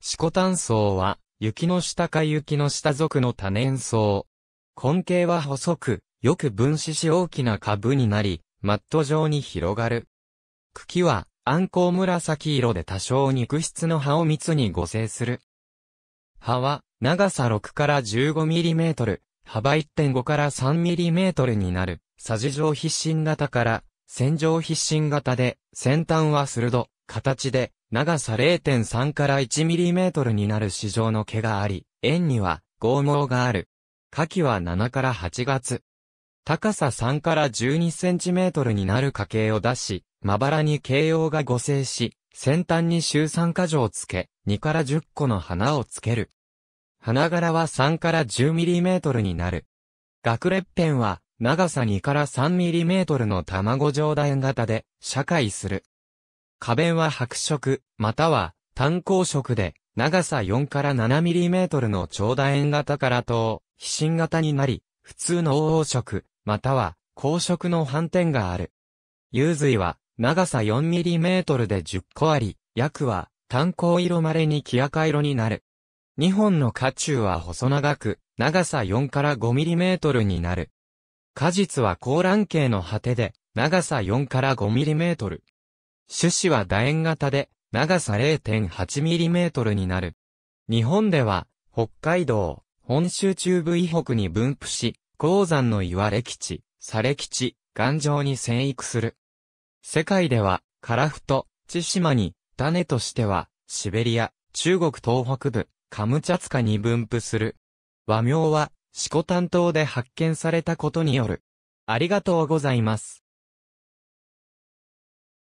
シコ炭層は、雪の下か雪の下属の多年層。根茎は細く、よく分子し大きな株になり、マット状に広がる。茎は、暗光紫色で多少肉質の葉を密に合成する。葉は、長さ6から15ミリメートル、幅1.5から3ミリメートルになる、サジ状必進型から、線状必進型で、先端は鋭、形で、長さ0.3から1ミリメートルになる市場の毛があり、円には剛毛がある。夏季は7から8月。高さ3から12センチメートルになる家系を出し、まばらに形容が合成し、先端に周酸化状をつけ、2から10個の花をつける。花柄は3から10ミリメートルになる。学列編は長さ2から3ミリメートルの卵状大円型で、社会する。花弁は白色、または単光色で、長さ4から 7mm の長楕円型から等、飛信型になり、普通の黄黄色、または光色の斑点がある。幽髄は長さ 4mm で10個あり、薬は単光色まれに木赤色になる。2本の花柱は細長く、長さ4から 5mm になる。果実は高卵形の果てで、長さ4から 5mm。種子は楕円型で、長さ 0.8mm になる。日本では、北海道、本州中部以北に分布し、鉱山の岩れ基地、砂れ基地、岩上に生育する。世界では、カラフト、千島に、種としては、シベリア、中国東北部、カムチャツカに分布する。和名は、シコタン島で発見されたことによる。ありがとうございます。